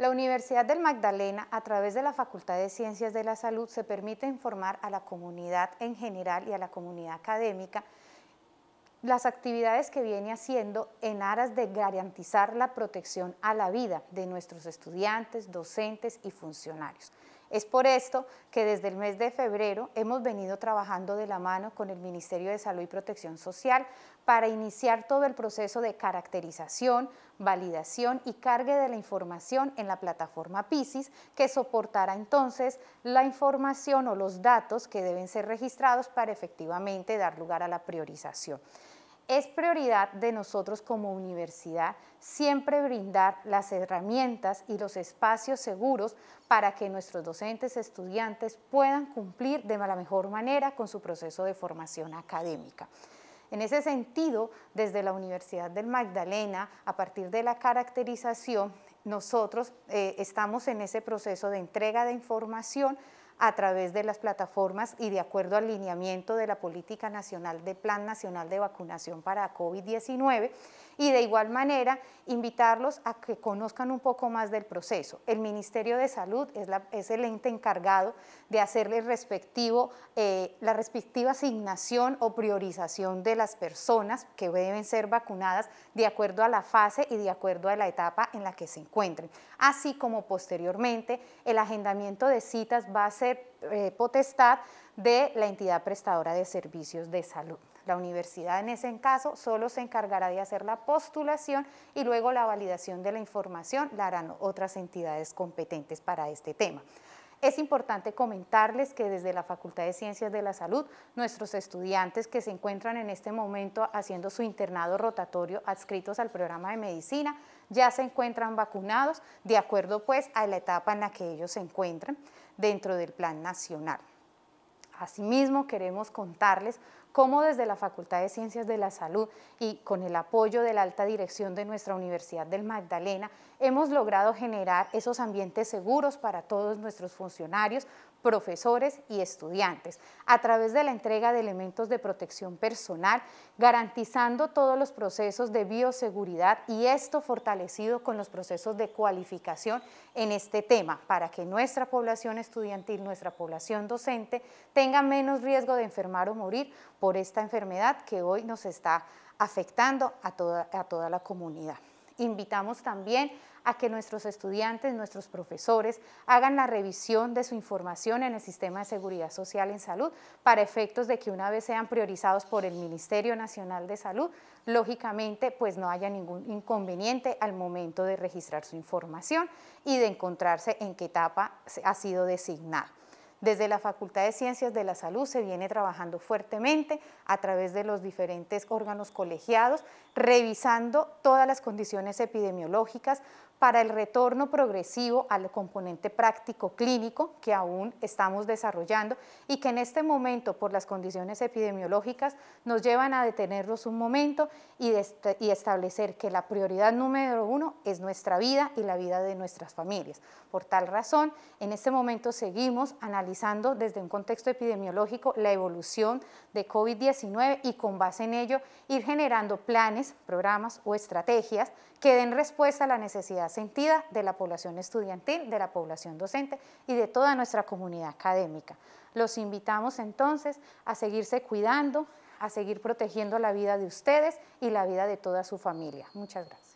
La Universidad del Magdalena, a través de la Facultad de Ciencias de la Salud, se permite informar a la comunidad en general y a la comunidad académica las actividades que viene haciendo en aras de garantizar la protección a la vida de nuestros estudiantes, docentes y funcionarios. Es por esto que desde el mes de febrero hemos venido trabajando de la mano con el Ministerio de Salud y Protección Social para iniciar todo el proceso de caracterización, validación y cargue de la información en la plataforma PISIS, que soportará entonces la información o los datos que deben ser registrados para efectivamente dar lugar a la priorización es prioridad de nosotros como universidad siempre brindar las herramientas y los espacios seguros para que nuestros docentes, estudiantes puedan cumplir de la mejor manera con su proceso de formación académica. En ese sentido, desde la Universidad del Magdalena, a partir de la caracterización, nosotros eh, estamos en ese proceso de entrega de información a través de las plataformas y de acuerdo al lineamiento de la Política Nacional de Plan Nacional de Vacunación para COVID-19 y de igual manera invitarlos a que conozcan un poco más del proceso. El Ministerio de Salud es, la, el ente encargado de hacerle respectivo, eh, la respectiva asignación o priorización de las personas que deben ser vacunadas de acuerdo a la fase y de acuerdo a la etapa en la que se encuentren, así como posteriormente el agendamiento de citas va a ser eh, potestad de la entidad prestadora de servicios de salud. La universidad en ese caso solo se encargará de hacer la postulación y luego la validación de la información la harán otras entidades competentes para este tema. Es importante comentarles que desde la Facultad de Ciencias de la Salud, nuestros estudiantes que se encuentran en este momento haciendo su internado rotatorio adscritos al programa de medicina, ya se encuentran vacunados de acuerdo pues a la etapa en la que ellos se encuentran dentro del plan nacional. Asimismo, queremos contarles cómo desde la Facultad de Ciencias de la Salud y con el apoyo de la alta dirección de nuestra Universidad del Magdalena, hemos logrado generar esos ambientes seguros para todos nuestros funcionarios, profesores y estudiantes, a través de la entrega de elementos de protección personal, garantizando todos los procesos de bioseguridad y esto fortalecido con los procesos de cualificación en este tema, para que nuestra población estudiantil, nuestra población docente, tenga menos riesgo de enfermar o morir por esta enfermedad que hoy nos está afectando a toda, a toda la comunidad. Invitamos también a que nuestros estudiantes, nuestros profesores hagan la revisión de su información en el sistema de seguridad social en salud para efectos de que una vez sean priorizados por el Ministerio Nacional de Salud, lógicamente pues no haya ningún inconveniente al momento de registrar su información y de encontrarse en qué etapa ha sido designado. Desde la Facultad de Ciencias de la Salud se viene trabajando fuertemente a través de los diferentes órganos colegiados, revisando todas las condiciones epidemiológicas para el retorno progresivo al componente práctico clínico que aún estamos desarrollando y que en este momento por las condiciones epidemiológicas nos llevan a detenerlos un momento y, y establecer que la prioridad número uno es nuestra vida y la vida de nuestras familias. Por tal razón, en este momento seguimos analizando desde un contexto epidemiológico la evolución de COVID-19 y con base en ello ir generando planes, programas o estrategias que den respuesta a la necesidad sentida de la población estudiantil, de la población docente y de toda nuestra comunidad académica. Los invitamos entonces a seguirse cuidando, a seguir protegiendo la vida de ustedes y la vida de toda su familia. Muchas gracias.